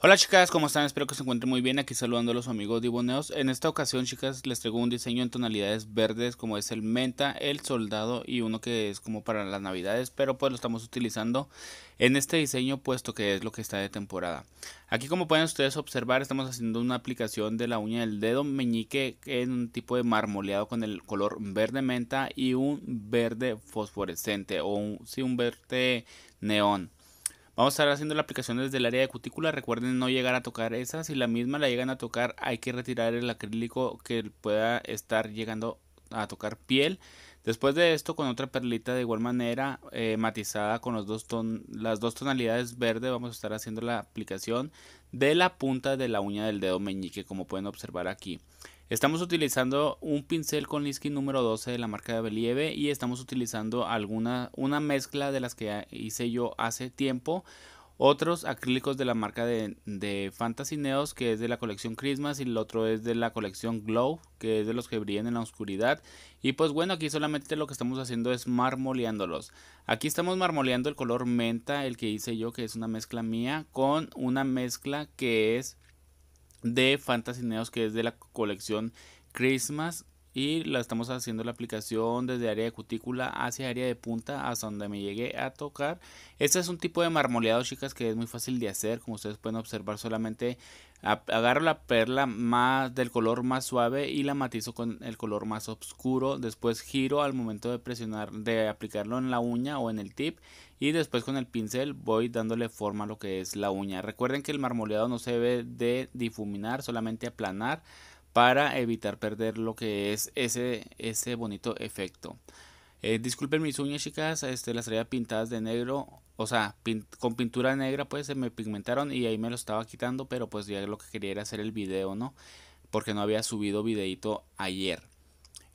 Hola chicas, ¿cómo están? Espero que se encuentren muy bien. Aquí saludando a los amigos diboneos. En esta ocasión, chicas, les traigo un diseño en tonalidades verdes como es el menta, el soldado y uno que es como para las navidades, pero pues lo estamos utilizando en este diseño puesto que es lo que está de temporada. Aquí como pueden ustedes observar, estamos haciendo una aplicación de la uña del dedo meñique en un tipo de marmoleado con el color verde menta y un verde fosforescente o si un verde neón. Vamos a estar haciendo la aplicación desde el área de cutícula. Recuerden no llegar a tocar esa. Si la misma la llegan a tocar, hay que retirar el acrílico que pueda estar llegando a tocar piel. Después de esto, con otra perlita de igual manera, eh, matizada con los dos las dos tonalidades verde, vamos a estar haciendo la aplicación de la punta de la uña del dedo meñique, como pueden observar aquí. Estamos utilizando un pincel con Lisky número 12 de la marca de Believe y estamos utilizando alguna una mezcla de las que hice yo hace tiempo. Otros acrílicos de la marca de, de Fantasy Neos, que es de la colección Christmas, y el otro es de la colección Glow, que es de los que brillan en la oscuridad. Y pues bueno, aquí solamente lo que estamos haciendo es marmoleándolos. Aquí estamos marmoleando el color menta, el que hice yo, que es una mezcla mía, con una mezcla que es de Fantasy que es de la colección Christmas y la estamos haciendo la aplicación desde área de cutícula hacia área de punta hasta donde me llegué a tocar. Este es un tipo de marmoleado, chicas, que es muy fácil de hacer, como ustedes pueden observar solamente agarro la perla más del color más suave y la matizo con el color más oscuro, después giro al momento de presionar de aplicarlo en la uña o en el tip y después con el pincel voy dándole forma a lo que es la uña. Recuerden que el marmoleado no se debe de difuminar, solamente aplanar para evitar perder lo que es ese, ese bonito efecto. Eh, disculpen mis uñas, chicas, este, las traía pintadas de negro, o sea, con pintura negra, pues se me pigmentaron y ahí me lo estaba quitando, pero pues ya lo que quería era hacer el video, ¿no? Porque no había subido videito ayer.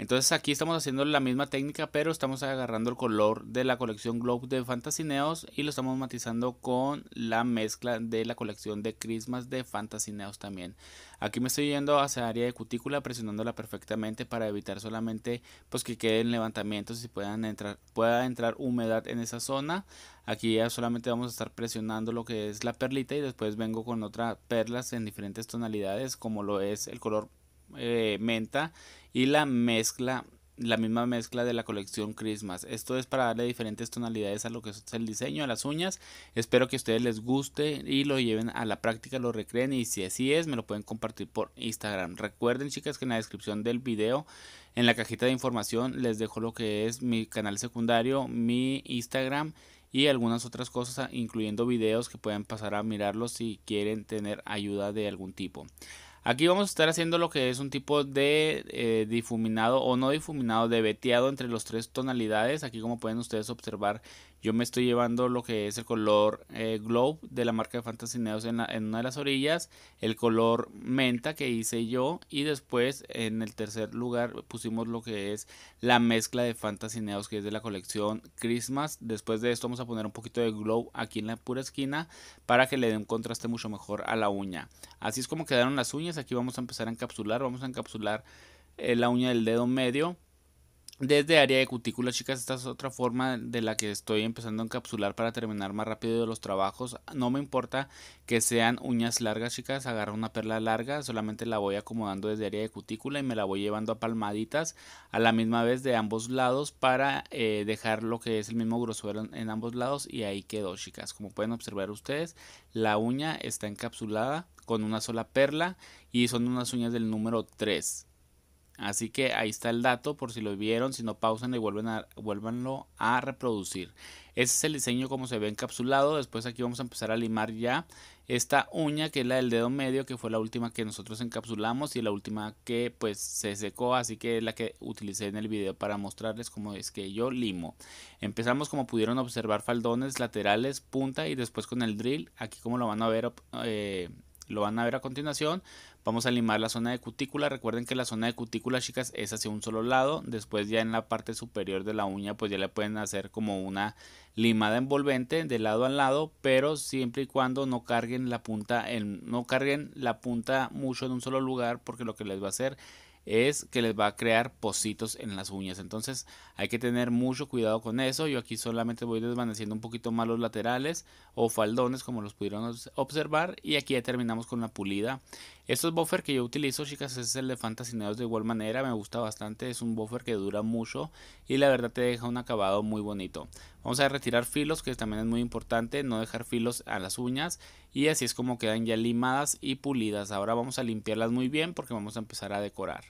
Entonces aquí estamos haciendo la misma técnica, pero estamos agarrando el color de la colección Globe de Fantasineos y lo estamos matizando con la mezcla de la colección de Christmas de Fantasineos también. Aquí me estoy yendo hacia área de cutícula presionándola perfectamente para evitar solamente pues que queden levantamientos y puedan entrar, pueda entrar humedad en esa zona. Aquí ya solamente vamos a estar presionando lo que es la perlita y después vengo con otras perlas en diferentes tonalidades como lo es el color eh, menta y la mezcla la misma mezcla de la colección Christmas. Esto es para darle diferentes tonalidades a lo que es el diseño, a las uñas. Espero que a ustedes les guste y lo lleven a la práctica, lo recreen y si así es, me lo pueden compartir por Instagram. Recuerden chicas que en la descripción del video, en la cajita de información, les dejo lo que es mi canal secundario, mi Instagram y algunas otras cosas, ah, incluyendo videos que pueden pasar a mirarlos si quieren tener ayuda de algún tipo. Aquí vamos a estar haciendo lo que es un tipo de eh, difuminado o no difuminado de veteado entre las tres tonalidades. Aquí como pueden ustedes observar yo me estoy llevando lo que es el color eh, Glow de la marca de Fantasy Neos en, una de las orillas, el color menta que hice yo y después en el tercer lugar pusimos lo que es la mezcla de Fantasy Neos que es de la colección Christmas. Después de esto vamos a poner un poquito de Glow aquí en la pura esquina para que le dé un contraste mucho mejor a la uña. Así es como quedaron las uñas, aquí vamos a empezar a encapsular, vamos a encapsular eh, la uña del dedo medio desde área de cutícula, chicas, esta es otra forma de la que estoy empezando a encapsular para terminar más rápido los trabajos. No me importa que sean uñas largas, chicas, agarro una perla larga, solamente la voy acomodando desde área de cutícula y me la voy llevando a palmaditas a la misma vez de ambos lados para eh, dejar lo que es el mismo grosor en, en ambos lados y ahí quedó, chicas. Como pueden observar ustedes, la uña está encapsulada con una sola perla y son unas uñas del número 3. Así que ahí está el dato por si lo vieron, si no pausan y vuelven a, vuélvanlo a reproducir. Ese es el diseño como se ve encapsulado. Después aquí vamos a empezar a limar ya esta uña que es la del dedo medio que fue la última que nosotros encapsulamos y la última que pues se secó así que es la que utilicé en el video para mostrarles cómo es que yo limo. Empezamos como pudieron observar faldones laterales, punta y después con el drill. Aquí como lo van a ver... Eh, lo van a ver a continuación. Vamos a limar la zona de cutícula. Recuerden que la zona de cutícula, chicas, es hacia un solo lado. Después ya en la parte superior de la uña, pues ya le pueden hacer como una limada envolvente de lado a lado, pero siempre y cuando no carguen la punta, en, no carguen la punta mucho en un solo lugar, porque lo que les va a hacer es que les va a crear pocitos en las uñas. Entonces hay que tener mucho cuidado con eso. Yo aquí solamente voy desvaneciendo un poquito más los laterales o faldones como los pudieron observar. Y aquí ya terminamos con la pulida. Estos buffer que yo utilizo, chicas, es el de Fantasy de igual manera. Me gusta bastante. Es un buffer que dura mucho y la verdad te deja un acabado muy bonito. Vamos a retirar filos, que también es muy importante, no dejar filos a las uñas. Y así es como quedan ya limadas y pulidas. Ahora vamos a limpiarlas muy bien porque vamos a empezar a decorar.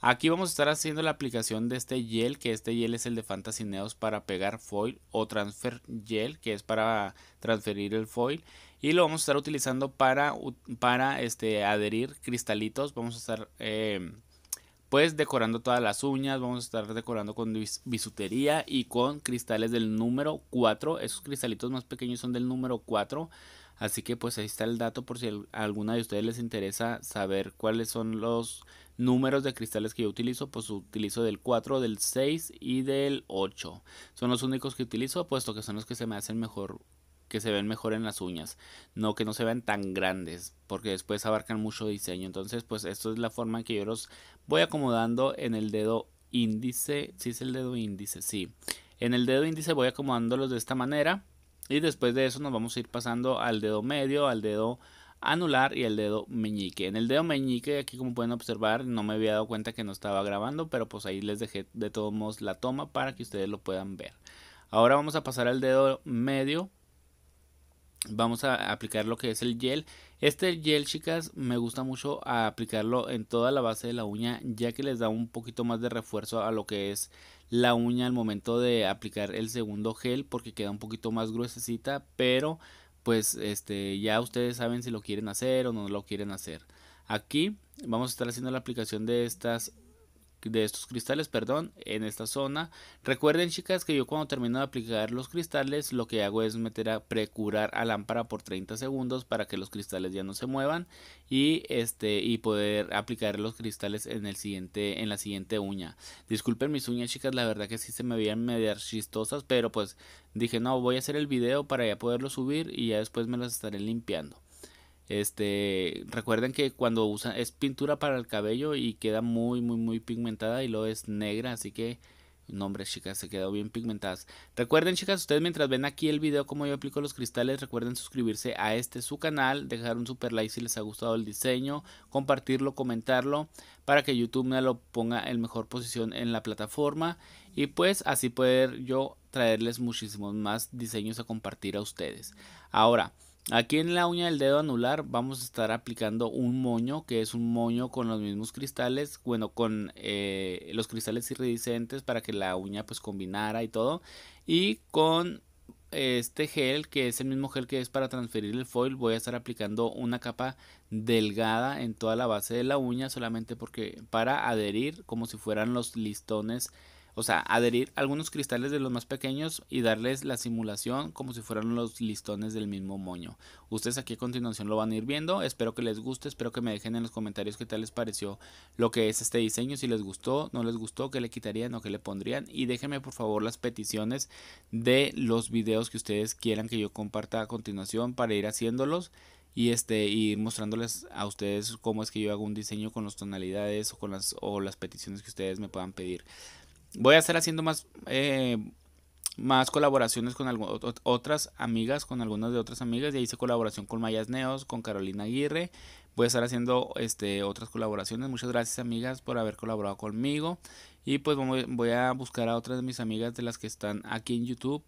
Aquí vamos a estar haciendo la aplicación de este gel, que este gel es el de Fantasy Neos para pegar foil o transfer gel, que es para transferir el foil. Y lo vamos a estar utilizando para, para este, adherir cristalitos. Vamos a estar... Eh, pues decorando todas las uñas, vamos a estar decorando con bisutería y con cristales del número 4. Esos cristalitos más pequeños son del número 4. Así que pues ahí está el dato por si a alguna de ustedes les interesa saber cuáles son los números de cristales que yo utilizo. Pues utilizo del 4, del 6 y del 8. Son los únicos que utilizo puesto que son los que se me hacen mejor que se ven mejor en las uñas, no que no se vean tan grandes, porque después abarcan mucho diseño. Entonces, pues esto es la forma en que yo los voy acomodando en el dedo índice, si ¿Sí es el dedo índice, sí. En el dedo índice voy acomodándolos de esta manera y después de eso nos vamos a ir pasando al dedo medio, al dedo anular y al dedo meñique. En el dedo meñique, aquí como pueden observar, no me había dado cuenta que no estaba grabando, pero pues ahí les dejé de todos modos la toma para que ustedes lo puedan ver. Ahora vamos a pasar al dedo medio vamos a aplicar lo que es el gel. Este gel, chicas, me gusta mucho aplicarlo en toda la base de la uña, ya que les da un poquito más de refuerzo a lo que es la uña al momento de aplicar el segundo gel, porque queda un poquito más gruesecita, pero pues este ya ustedes saben si lo quieren hacer o no lo quieren hacer. Aquí vamos a estar haciendo la aplicación de estas de estos cristales, perdón, en esta zona. Recuerden chicas que yo cuando termino de aplicar los cristales lo que hago es meter a precurar a lámpara por 30 segundos para que los cristales ya no se muevan y este y poder aplicar los cristales en el siguiente en la siguiente uña. Disculpen mis uñas chicas, la verdad que sí se me veían medio chistosas, pero pues dije, "No, voy a hacer el video para ya poderlo subir y ya después me las estaré limpiando." Este, recuerden que cuando usan es pintura para el cabello y queda muy muy muy pigmentada y lo es negra, así que no, chicas, se quedó bien pigmentadas. Recuerden, chicas, ustedes mientras ven aquí el video como yo aplico los cristales, recuerden suscribirse a este su canal, dejar un super like si les ha gustado el diseño, compartirlo, comentarlo, para que YouTube me lo ponga en mejor posición en la plataforma y pues así poder yo traerles muchísimos más diseños a compartir a ustedes. Ahora, Aquí en la uña del dedo anular vamos a estar aplicando un moño, que es un moño con los mismos cristales, bueno, con eh, los cristales iridiscentes para que la uña pues combinara y todo. Y con este gel, que es el mismo gel que es para transferir el foil, voy a estar aplicando una capa delgada en toda la base de la uña, solamente porque para adherir como si fueran los listones o sea, adherir algunos cristales de los más pequeños y darles la simulación como si fueran los listones del mismo moño. Ustedes aquí a continuación lo van a ir viendo. Espero que les guste, espero que me dejen en los comentarios qué tal les pareció lo que es este diseño, si les gustó, no les gustó, qué le quitarían o qué le pondrían. Y déjenme por favor las peticiones de los videos que ustedes quieran que yo comparta a continuación para ir haciéndolos y este y mostrándoles a ustedes cómo es que yo hago un diseño con las tonalidades o con las o las peticiones que ustedes me puedan pedir. Voy a estar haciendo más, eh, más colaboraciones con otras amigas, con algunas de otras amigas. Ya hice colaboración con Mayas Neos, con Carolina Aguirre. Voy a estar haciendo este, otras colaboraciones. Muchas gracias amigas por haber colaborado conmigo. Y pues voy a buscar a otras de mis amigas de las que están aquí en YouTube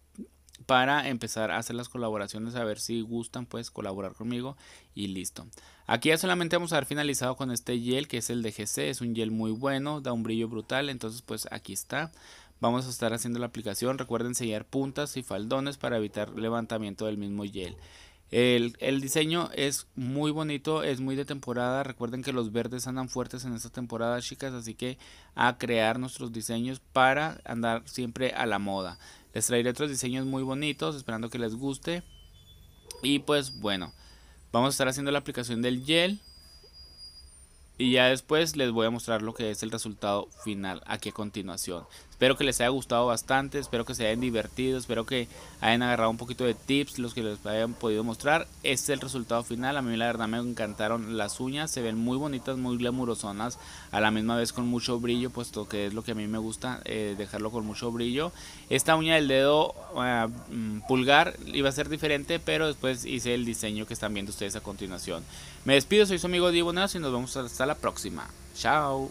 para empezar a hacer las colaboraciones, a ver si gustan, pues colaborar conmigo y listo. Aquí ya solamente vamos a haber finalizado con este gel que es el de GC, es un gel muy bueno, da un brillo brutal, entonces pues aquí está. Vamos a estar haciendo la aplicación, recuerden sellar puntas y faldones para evitar levantamiento del mismo gel. el, diseño es muy bonito, es muy de temporada. Recuerden que los verdes andan fuertes en esta temporada, chicas. Así que a crear nuestros diseños para andar siempre a la moda. Les traeré otros diseños muy bonitos, esperando que les guste. Y pues bueno, vamos a estar haciendo la aplicación del gel. Y ya después les voy a mostrar lo que es el resultado final aquí a continuación. Espero que les haya gustado bastante, espero que se hayan divertido, espero que hayan agarrado un poquito de tips, los que les hayan podido mostrar. Este es el resultado final, a mí la verdad me encantaron las uñas, se ven muy bonitas, muy glamurosonas, a la misma vez con mucho brillo, puesto que es lo que a mí me gusta, eh, dejarlo con mucho brillo. Esta uña del dedo ah, mm, pulgar iba a ser diferente, pero después hice el diseño que están viendo ustedes a continuación. Me despido, soy su amigo Diego y nos vemos hasta la próxima. Chao.